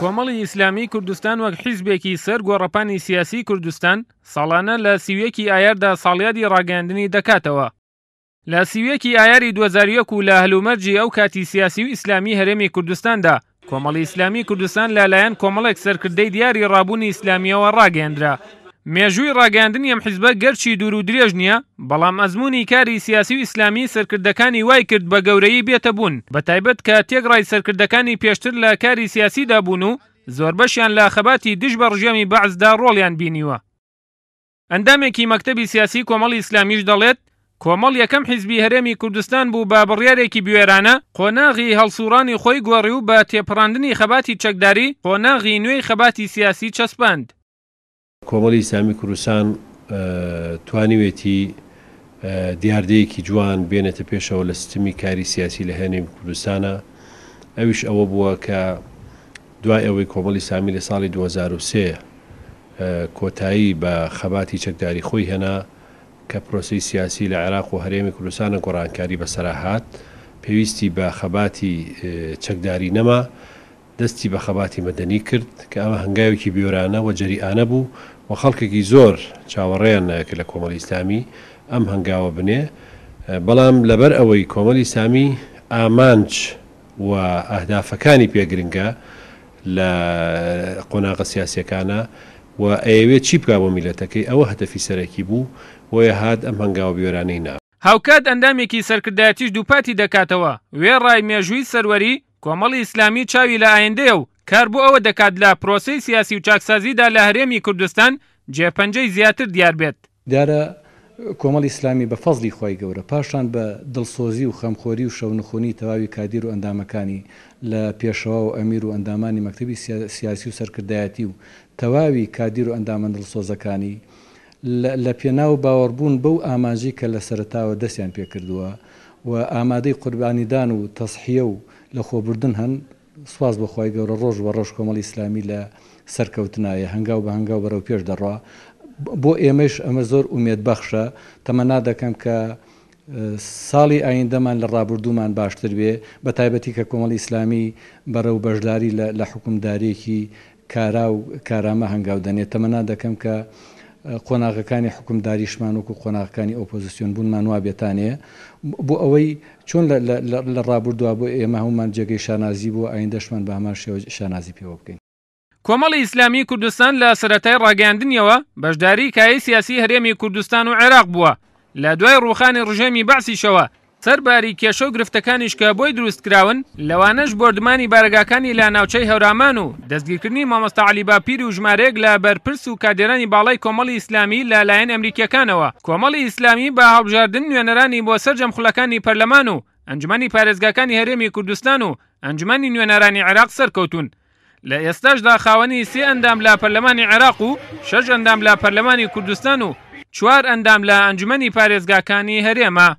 کۆمەڵی ئیسلامی کوردستان وەک حیزبێکی سەر گۆڕەپانی سیاسی کوردستان ساڵانە لە سیوەکی ئایاردا ساڵیادی ڕاگەاندنی دەکاتەوە لە سیوەکی ئایاری 2001 و لە هەلومەرجی ئەو کاتی سیاسی و ئیسلامی هەرێمی کوردستاندا کۆمەڵی ئیسلامی کوردستان لالایەن کۆمەڵێک سەرکردەی دیاری ڕابوونی ئیسلامیەوە ڕاگەندرا مێژووی ڕاگەاندن ئەم حیزبە گەرچی دوور و درێژ نییە بەڵام ئەزمموی کاری سیاسی و ئیسلامی سەرکردەکانی وای کرد بە گەورەی بێتە بوون بە تایبەت کە تێگڕای سەرکردەکانی پێشتر لە کاری سیاسیدا بوون و زۆر بەشیان لە خەباتی دش بە ڕژەمی بەعزدا ڕۆڵیان بینیوە ئەندامێکی مەکتتەبی سیاسی کۆمەڵی ئیسلامیش دەڵێت کۆمەڵ یەکەم حیزبی هەرێمی کوردستان بوو بە بڕیارێکی بوێرانە قۆناغی هەڵسوورانی خۆی گۆڕی و بە تێپڕاندنی خەباتی چەکداری قۆناغی نوێی خەباتی سیاسی چەسپند کۆمەڵی ئیسامی کوردستان توانیوێتی دیاردەیەکی جوان بێنێتە پێشەوە لە ستمی کاری سیاسی لە هێنێم کوردستانە ئەویش ئەوە بووە کە دوای ئەوەی کۆمەڵی سامی لە ساڵی 2023 کۆتایی بە خەباتی چەکداری خۆی هێنا کە پرۆسی سیاسی لە عێراق و هەرێمی کوردستانە گۆڕانکاری بەسەراهات پێویستی بە خەباتی چەکداری نەما دەستی بە خەباتی مەدەنی کرد کە ئەمە هەنگاوێکی بیۆرانە و جەریانە بوو و خەڵکێکی زۆر چاوەڕێیان ناکە لە کۆمەڵی ئسلامی ئەم هەنگاوە بنێ بەڵام لەبەر ئەوەی کۆمەڵی سامی ئامانچ و ئەهدافەکانی پێگرنگە لە قۆناغە سیاسەکانە و ئەیەوێت چی بکا بۆ میلەتەکەی ئەوە هەتەفی سەرەکی بوو وەیە هاات ئەم هەنگاوە بیێرانەی نا هاوکات ئەندامێکی سەرکردایەتیش دووپاتی دەکاتەوە وێ ڕای مێژووی سەروەری کۆمەڵی ئیسلامی چاوی لە ئاەندێ و کار بۆ ئەوە دەکات لە پرۆسی سیاسی و چاکسازیدا لە هەرێمی کوردستان جێپەنجەی زیاتر دیار بێت دیارە کۆمەڵ ئیسلامی بە فەزلی خۆی گەورە پاشان بە دڵسۆزی و خەمخۆری و شەونخۆنی تەواوی کادیر و ئەندامەکانی لە پێشەوە و ئەمیر و ئەندامانی مەکتبی سیاسی و سەرکردایەتی و تەواوی کادیر و ئەندامە دڵسۆزەکانی لە پێناو باوەڕبوون بەو ئاماژی کە لە سەرتاوە دەستیان پێکردووە و ئامادەی قوربانیدان و تەسحیە و لە خۆبردن هەن سواز بەخوای گەورە ڕۆژ بە ڕۆژ کۆمەڵی ئسلامی لە سەرکەوتنایە هەنگاو بە هەنگاو بەرەو پێش دەڕوا بۆ ئێمەش ئەمە زۆر ئومێت بەخشە تەمەنا دەکەم کە ساڵی ئایندەمان لە ڕابردوومان باشتر بێ بە تایبەتی کە کۆمەڵی ئیسلامی بەرەو بەشداری لە حکومدارێکی کارا و کارامە هەنگاو دەنێت تەمەنا دەکەم کە قۆناغەکانی حکومداریشمان وکو قۆناغەکانی ئۆپۆزیسیۆن بوونمان وا بێتانەیە بۆ ئەوەی چۆن لە ڕابردووا بۆ ئێمە هەومان جێگەی شانازی بوو ئاین دەشمان بە هەمان شێوە شانازی پێوە بکەین کۆمەڵی ئیسلامی کوردستان لە سەتای ڕاگەاندنیەوە بەشداری کایی سیاسی هەرێمی کوردستان و عێراق بووە لە دوای ڕوخانی ڕژێمی باسیشەوە سەرباری کێشە و گرفتەکانیش کە بۆی دروستکراون لەوانەش بردمانی بارگاکانی لە ناوچەی هەورامان و دەستگیرکردنی مامۆستا علیباپیر و ژمارەیەک لە بەرپرس و کادێرانی باڵای کۆمەڵی ئیسلامی لەلایەن ئەمریکیەکانەوە کۆمەڵی ئیسلامی بە هەڵبژاردن نوێنەرانی بۆ سەررجەم خولەکانی پەرلەمان و ئەنجمەی پارێزگاکانی هەرێمی کوردستان و ئەنجمەی نوێنەرانی عراق سەرکەوتون. لە ئێستاشدا خاوەنی سێ ئەندام لە پەرلەمانی عێراق و شەش ئەندام لە پەرلەمانی کوردستان و چوار ئەندام لە ئەنجمەی پارێزگاکانی هەرێمە.